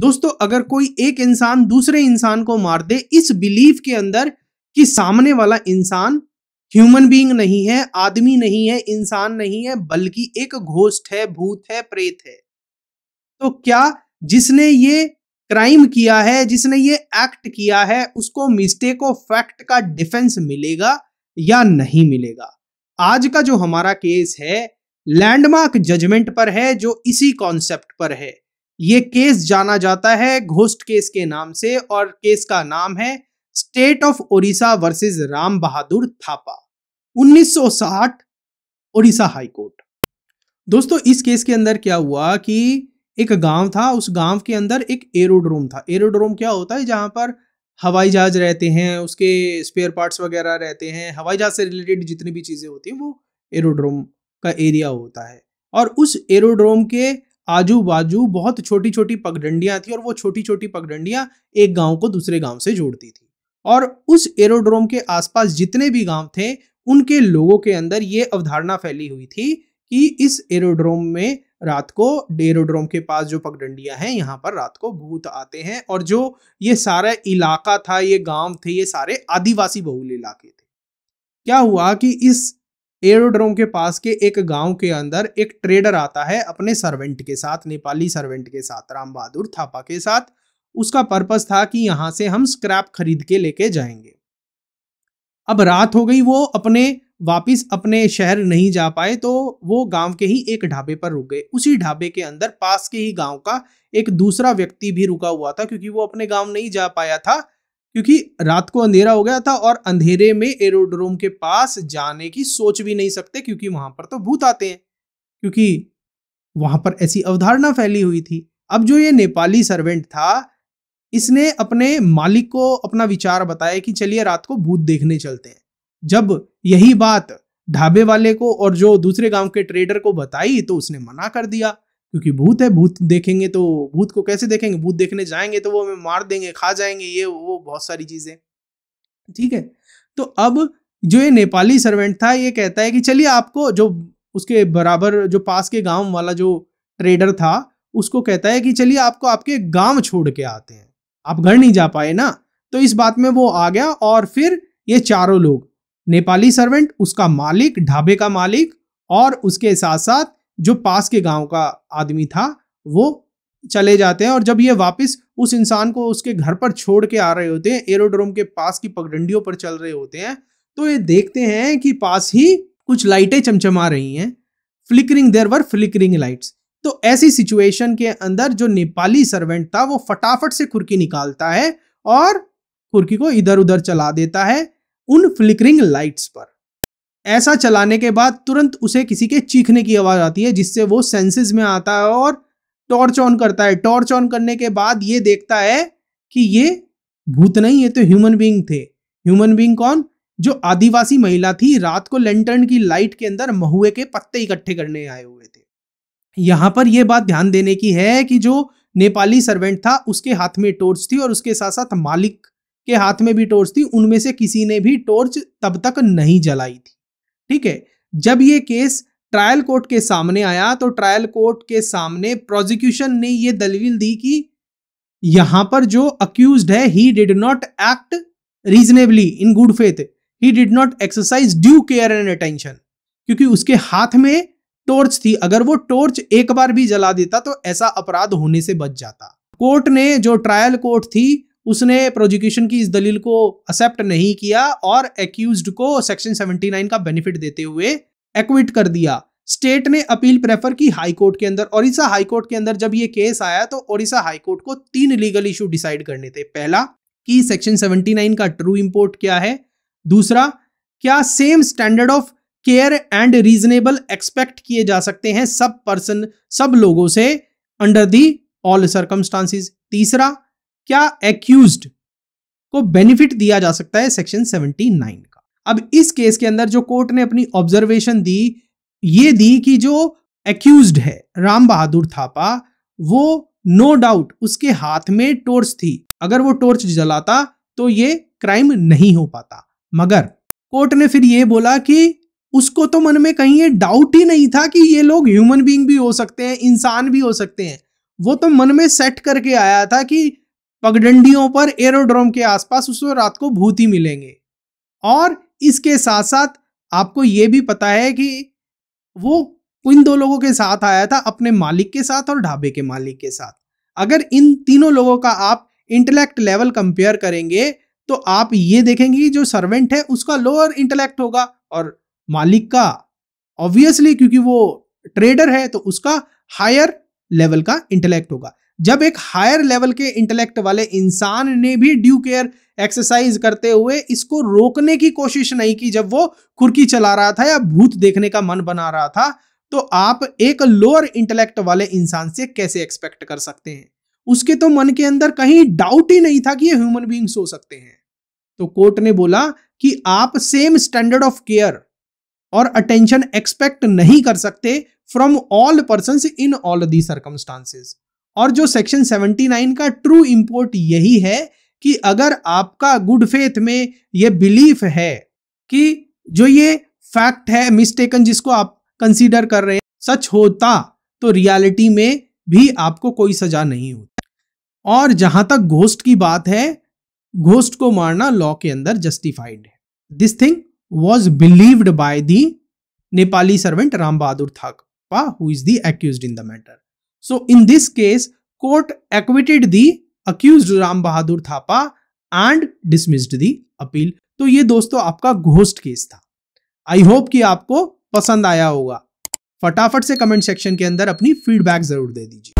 दोस्तों अगर कोई एक इंसान दूसरे इंसान को मार दे इस बिलीफ के अंदर कि सामने वाला इंसान ह्यूमन बीइंग नहीं है आदमी नहीं है इंसान नहीं है बल्कि एक घोष्ट है भूत है प्रेत है तो क्या जिसने ये क्राइम किया है जिसने ये एक्ट किया है उसको मिस्टेक ऑफ फैक्ट का डिफेंस मिलेगा या नहीं मिलेगा आज का जो हमारा केस है लैंडमार्क जजमेंट पर है जो इसी कॉन्सेप्ट पर है ये केस जाना जाता है घोस्ट केस के नाम से और केस का नाम है State of Odisha versus Ram Bahadur Thapa 1960 Odisha High Court दोस्तों इस केस के अंदर क्या हुआ कि एक गांव था उस गांव के अंदर एक एरोड्रोम था एरोड्रोम क्या होता है जहां पर हवाई जहाज रहते हैं उसके स्पेयर पार्ट्स वगैरह रहते हैं हवाई जहाज से रिलेटेड जितनी भी चीज़ें होती हैं वो एरोड्रोम का एरिया होता है और उस एरोड्रोम के आजू बाजू बहुत छोटी छोटी पगडंडियां थी और वो छोटी छोटी पगडंडियां एक गांव को दूसरे गांव से जोड़ती थी और उस एरोड्रोम के आसपास जितने भी गांव थे उनके लोगों के अंदर ये अवधारणा फैली हुई थी कि इस एरोड्रोम में रात को एरोड्रोम के पास जो पगडंडियां हैं यहाँ पर रात को भूत आते हैं और जो ये सारा इलाका था ये गांव थे ये सारे आदिवासी बहुल इलाके थे क्या हुआ कि इस एयरोड्रोम के पास के एक गांव के अंदर एक ट्रेडर आता है अपने सर्वेंट के साथ नेपाली सर्वेंट के साथ राम बहादुर थापा के साथ उसका पर्पस था कि यहां से हम स्क्रैप खरीद के लेके जाएंगे अब रात हो गई वो अपने वापिस अपने शहर नहीं जा पाए तो वो गांव के ही एक ढाबे पर रुक गए उसी ढाबे के अंदर पास के ही गांव का एक दूसरा व्यक्ति भी रुका हुआ था क्योंकि वो अपने गांव नहीं जा पाया था क्योंकि रात को अंधेरा हो गया था और अंधेरे में एरोड्रोम के पास जाने की सोच भी नहीं सकते क्योंकि वहां पर तो भूत आते हैं क्योंकि वहां पर ऐसी अवधारणा फैली हुई थी अब जो ये नेपाली सर्वेंट था इसने अपने मालिक को अपना विचार बताया कि चलिए रात को भूत देखने चलते हैं जब यही बात ढाबे वाले को और जो दूसरे गांव के ट्रेडर को बताई तो उसने मना कर दिया क्योंकि भूत है भूत देखेंगे तो भूत को कैसे देखेंगे भूत देखने जाएंगे तो वो हमें मार देंगे खा जाएंगे ये वो बहुत सारी चीज़ें ठीक है तो अब जो ये नेपाली सर्वेंट था ये कहता है कि चलिए आपको जो उसके बराबर जो पास के गांव वाला जो ट्रेडर था उसको कहता है कि चलिए आपको आपके गांव छोड़ के आते हैं आप घर नहीं जा पाए ना तो इस बात में वो आ गया और फिर ये चारों लोग नेपाली सर्वेंट उसका मालिक ढाबे का मालिक और उसके साथ साथ जो पास के गांव का आदमी था वो चले जाते हैं और जब ये वापस उस इंसान को उसके घर पर छोड़ के आ रहे होते हैं एरोड्रोम के पास की पगडंडियों पर चल रहे होते हैं तो ये देखते हैं कि पास ही कुछ लाइटें चमचमा रही हैं flickering there were flickering lights तो ऐसी सिचुएशन के अंदर जो नेपाली सर्वेंट था वो फटाफट से खुरकी निकालता है और कुर्की को इधर उधर चला देता है उन फ्लिकरिंग लाइट्स पर ऐसा चलाने के बाद तुरंत उसे किसी के चीखने की आवाज़ आती है जिससे वो सेंसेस में आता है और टॉर्च ऑन करता है टॉर्च ऑन करने के बाद ये देखता है कि ये भूत नहीं ये तो ह्यूमन बींग थे ह्यूमन बींग कौन जो आदिवासी महिला थी रात को लेंटर्न की लाइट के अंदर महुए के पत्ते इकट्ठे करने आए हुए थे यहाँ पर यह बात ध्यान देने की है कि जो नेपाली सर्वेंट था उसके हाथ में टॉर्च थी और उसके साथ साथ मालिक के हाथ में भी टॉर्च थी उनमें से किसी ने भी टॉर्च तब तक नहीं जलाई थी ठीक है जब ये केस ट्रायल कोर्ट के सामने आया तो ट्रायल कोर्ट के सामने प्रोजिक्यूशन ने यह दलील दी कि यहां पर जो अक्यूज है he did not act reasonably in good faith he did not exercise due care and attention क्योंकि उसके हाथ में टॉर्च थी अगर वो टॉर्च एक बार भी जला देता तो ऐसा अपराध होने से बच जाता कोर्ट ने जो ट्रायल कोर्ट थी उसने प्रोजिक्यूशन की इस दलील को एक्सेप्ट नहीं किया और एक्यूज को सेक्शन 79 का बेनिफिट देते हुए एक्विट कर दिया स्टेट ने अपील प्रेफर की हाई कोर्ट के अंदर ओडिशा हाई कोर्ट के अंदर जब ये केस आया तो ओडिशा हाई कोर्ट को तीन लीगल इशू डिसाइड करने थे पहला कि सेक्शन 79 का ट्रू इंपोर्ट क्या है दूसरा क्या same standard of care and reasonable expect किए जा सकते हैं सब पर्सन सब लोगों से अंडर दी ऑल सर्कमस्टांसिस तीसरा क्या एक्यूज को बेनिफिट दिया जा सकता है सेक्शन 79 का अब इस केस के अंदर जो कोर्ट ने अपनी ऑब्जर्वेशन दी ये दी कि जो एक्यूज है राम बहादुर थापा वो नो no डाउट उसके हाथ में टोर्च थी अगर वो टोर्च जलाता तो ये क्राइम नहीं हो पाता मगर कोर्ट ने फिर ये बोला कि उसको तो मन में कहीं ये डाउट ही नहीं था कि ये लोग ह्यूमन बीइंग भी हो सकते हैं इंसान भी हो सकते हैं वो तो मन में सेट करके आया था कि पगडंडियों पर एरोड्रोम के आसपास उस रात को भूत ही मिलेंगे और इसके साथ साथ आपको ये भी पता है कि वो इन दो लोगों के साथ आया था अपने मालिक के साथ और ढाबे के मालिक के साथ अगर इन तीनों लोगों का आप इंटेलेक्ट लेवल कंपेयर करेंगे तो आप ये देखेंगे कि जो सर्वेंट है उसका लोअर इंटेलेक्ट होगा और मालिक का ऑब्वियसली क्योंकि वो ट्रेडर है तो उसका हायर लेवल का इंटेलेक्ट होगा जब एक हायर लेवल के इंटेलेक्ट वाले इंसान ने भी ड्यू केयर एक्सरसाइज करते हुए इसको रोकने की कोशिश नहीं की जब वो खुरकी चला रहा था या भूत देखने का मन बना रहा था तो आप एक लोअर इंटेलेक्ट वाले इंसान से कैसे एक्सपेक्ट कर सकते हैं उसके तो मन के अंदर कहीं डाउट ही नहीं था कि ये ह्यूमन बींग्स हो सकते हैं तो कोर्ट ने बोला कि आप सेम स्टैंडर्ड ऑफ केयर और अटेंशन एक्सपेक्ट नहीं कर सकते from all person in all the circumstances और जो सेक्शन 79 का ट्रू इम्पोर्ट यही है कि अगर आपका गुड फेथ में ये बिलीफ है कि जो ये फैक्ट है मिस्टेकन जिसको आप कंसीडर कर रहे हैं सच होता तो रियलिटी में भी आपको कोई सजा नहीं होती और जहां तक घोस्ट की बात है घोस्ट को मारना लॉ के अंदर जस्टिफाइड है this thing was believed by the Nepali servant Ram Bahadur था who is the accused in the matter so in this case court acquitted the accused Ram Bahadur Thapa and dismissed the appeal तो ये दोस्तों आपका घोस्ट केस था आई होप कि आपको पसंद आया होगा फटाफट से कमेंट सेक्शन के अंदर अपनी फीडबैक जरूर दे दीजिए